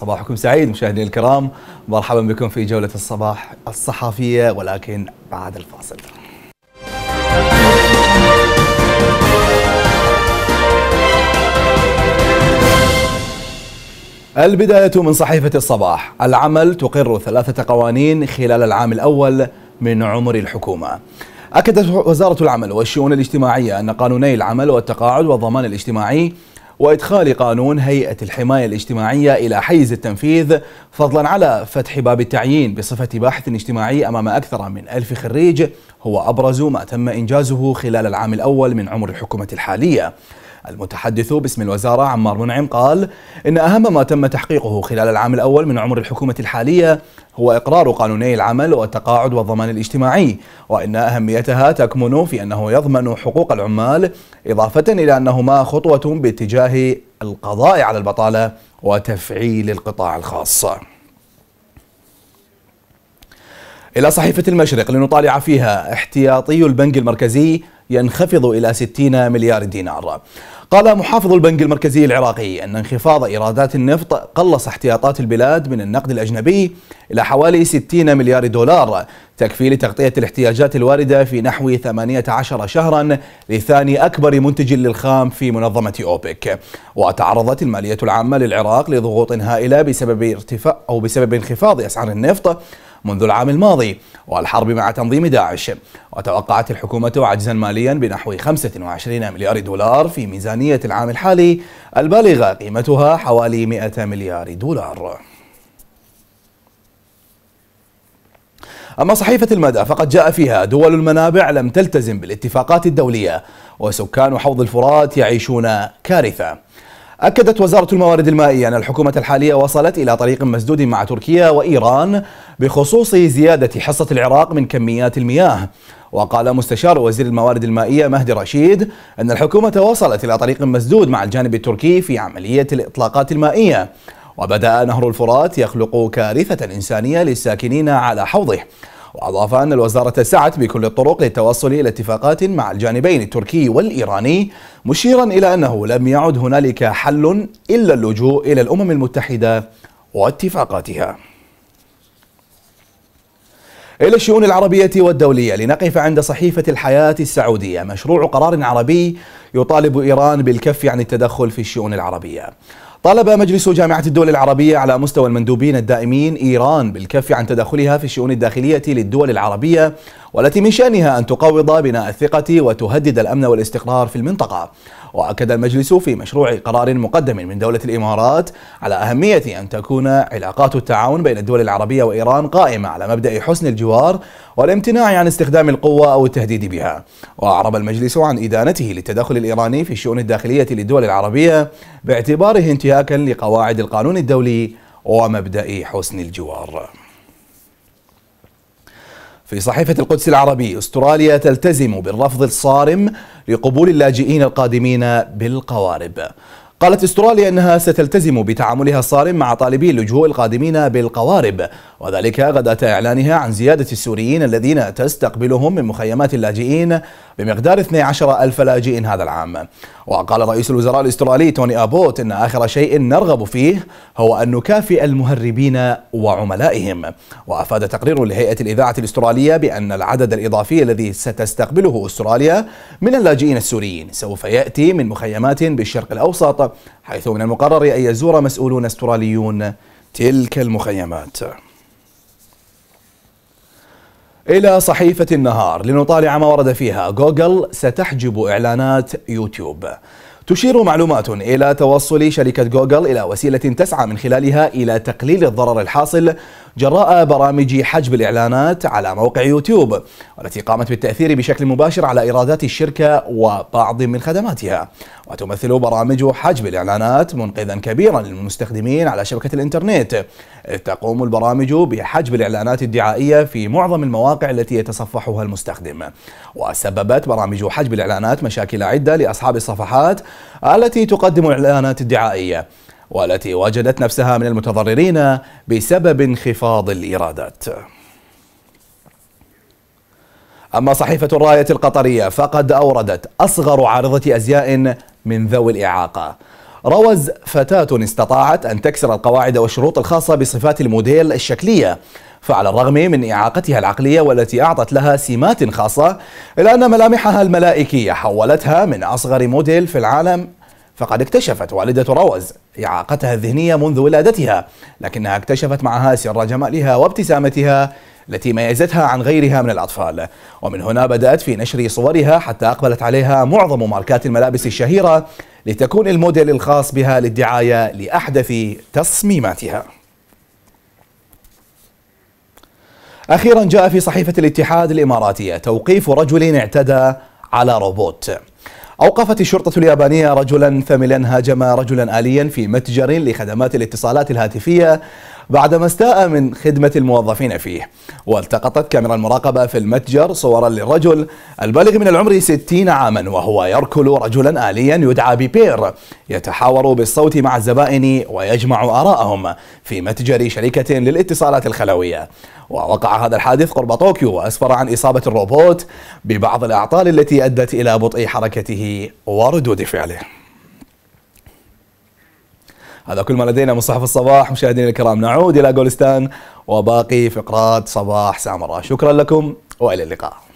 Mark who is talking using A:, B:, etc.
A: صباحكم سعيد مشاهدينا الكرام مرحبا بكم في جولة الصباح الصحفية ولكن بعد الفاصل البداية من صحيفة الصباح العمل تقر ثلاثة قوانين خلال العام الأول من عمر الحكومة أكدت وزارة العمل والشؤون الاجتماعية أن قانوني العمل والتقاعد والضمان الاجتماعي وإدخال قانون هيئة الحماية الاجتماعية إلى حيز التنفيذ فضلا على فتح باب التعيين بصفة باحث اجتماعي أمام أكثر من ألف خريج هو أبرز ما تم إنجازه خلال العام الأول من عمر الحكومة الحالية المتحدث باسم الوزارة عمار منعم قال إن أهم ما تم تحقيقه خلال العام الأول من عمر الحكومة الحالية هو إقرار قانوني العمل والتقاعد والضمان الاجتماعي وإن أهميتها تكمن في أنه يضمن حقوق العمال إضافة إلى أنهما خطوة باتجاه القضاء على البطالة وتفعيل القطاع الخاص إلى صحيفة المشرق لنطالع فيها احتياطي البنك المركزي ينخفض إلى 60 مليار دينار قال محافظ البنك المركزي العراقي أن انخفاض إيرادات النفط قلص احتياطات البلاد من النقد الأجنبي إلى حوالي 60 مليار دولار تكفي لتغطية الاحتياجات الواردة في نحو 18 شهرا لثاني أكبر منتج للخام في منظمة أوبك وتعرضت المالية العامة للعراق لضغوط هائلة بسبب ارتفاع أو بسبب انخفاض أسعار النفط منذ العام الماضي والحرب مع تنظيم داعش وتوقعت الحكومة عجزا ماليا بنحو 25 مليار دولار في ميزانية العام الحالي البالغة قيمتها حوالي 100 مليار دولار أما صحيفة المدى فقد جاء فيها دول المنابع لم تلتزم بالاتفاقات الدولية وسكان حوض الفرات يعيشون كارثة أكدت وزارة الموارد المائية أن الحكومة الحالية وصلت إلى طريق مسدود مع تركيا وإيران بخصوص زيادة حصة العراق من كميات المياه وقال مستشار وزير الموارد المائية مهدي رشيد أن الحكومة وصلت إلى طريق مسدود مع الجانب التركي في عملية الإطلاقات المائية وبدأ نهر الفرات يخلق كارثة إنسانية للساكنين على حوضه وأضاف أن الوزارة سعت بكل الطرق للتوصل إلى اتفاقات مع الجانبين التركي والإيراني مشيرا إلى أنه لم يعد هنالك حل إلا اللجوء إلى الأمم المتحدة واتفاقاتها إلى الشؤون العربية والدولية لنقف عند صحيفة الحياة السعودية مشروع قرار عربي يطالب إيران بالكف عن التدخل في الشؤون العربية طالب مجلس جامعة الدول العربية على مستوى المندوبين الدائمين إيران بالكف عن تدخلها في الشؤون الداخلية للدول العربية والتي من شأنها أن تقوض بناء الثقة وتهدد الأمن والاستقرار في المنطقة وأكد المجلس في مشروع قرار مقدم من دولة الإمارات على أهمية أن تكون علاقات التعاون بين الدول العربية وإيران قائمة على مبدأ حسن الجوار والامتناع عن استخدام القوة أو التهديد بها وأعرب المجلس عن إدانته للتدخل الإيراني في الشؤون الداخلية للدول العربية باعتباره انتهاكا لقواعد القانون الدولي ومبدأ حسن الجوار في صحيفة القدس العربي استراليا تلتزم بالرفض الصارم لقبول اللاجئين القادمين بالقوارب قالت استراليا انها ستلتزم بتعاملها الصارم مع طالبي اللجوء القادمين بالقوارب وذلك غدا اعلانها عن زياده السوريين الذين تستقبلهم من مخيمات اللاجئين بمقدار 12 ألف لاجئ هذا العام وقال رئيس الوزراء الاسترالي توني ابوت ان اخر شيء نرغب فيه هو ان نكافئ المهربين وعملائهم وافاد تقرير لهيئه الاذاعه الاستراليه بان العدد الاضافي الذي ستستقبله استراليا من اللاجئين السوريين سوف ياتي من مخيمات بالشرق الاوسط حيث من المقرر أن يزور مسؤولون استراليون تلك المخيمات إلى صحيفة النهار لنطالع ما ورد فيها جوجل ستحجب إعلانات يوتيوب تشير معلومات إلى توصل شركة جوجل إلى وسيلة تسعى من خلالها إلى تقليل الضرر الحاصل جراء برامج حجب الإعلانات على موقع يوتيوب والتي قامت بالتأثير بشكل مباشر على إيرادات الشركة وبعض من خدماتها وتمثل برامج حجب الإعلانات منقذا كبيرا للمستخدمين على شبكة الإنترنت إذ تقوم البرامج بحجب الإعلانات الدعائية في معظم المواقع التي يتصفحها المستخدم وسببت برامج حجب الإعلانات مشاكل عدة لأصحاب الصفحات التي تقدم الإعلانات الدعائية والتي وجدت نفسها من المتضررين بسبب انخفاض الإيرادات أما صحيفة الراية القطرية فقد أوردت أصغر عارضة أزياء من ذوي الإعاقة روز فتاة استطاعت أن تكسر القواعد والشروط الخاصة بصفات الموديل الشكلية فعلى الرغم من إعاقتها العقلية والتي أعطت لها سمات خاصة إلا أن ملامحها الملائكية حولتها من أصغر موديل في العالم فقد اكتشفت والدة روز إعاقتها الذهنية منذ ولادتها لكنها اكتشفت معها سر جمالها وابتسامتها التي ميزتها عن غيرها من الأطفال ومن هنا بدأت في نشر صورها حتى أقبلت عليها معظم ماركات الملابس الشهيرة لتكون الموديل الخاص بها للدعاية لأحدث تصميماتها أخيرا جاء في صحيفة الاتحاد الإماراتية توقيف رجل اعتدى على روبوت أوقفت الشرطة اليابانية رجلا ثملا هاجم رجلا آليا في متجر لخدمات الاتصالات الهاتفية بعدما استاء من خدمة الموظفين فيه والتقطت كاميرا المراقبة في المتجر صورا للرجل البالغ من العمر 60 عاما وهو يركل رجلا آليا يدعى بيبير يتحاور بالصوت مع الزبائن ويجمع آراءهم في متجر شركة للاتصالات الخلوية ووقع هذا الحادث قرب طوكيو وأسفر عن إصابة الروبوت ببعض الأعطال التي أدت إلى بطء حركته وردود فعله هذا كل ما لدينا من صحف الصباح مشاهدينا الكرام نعود إلى جولستان وباقي فقرات صباح سامراء شكرا لكم وإلى اللقاء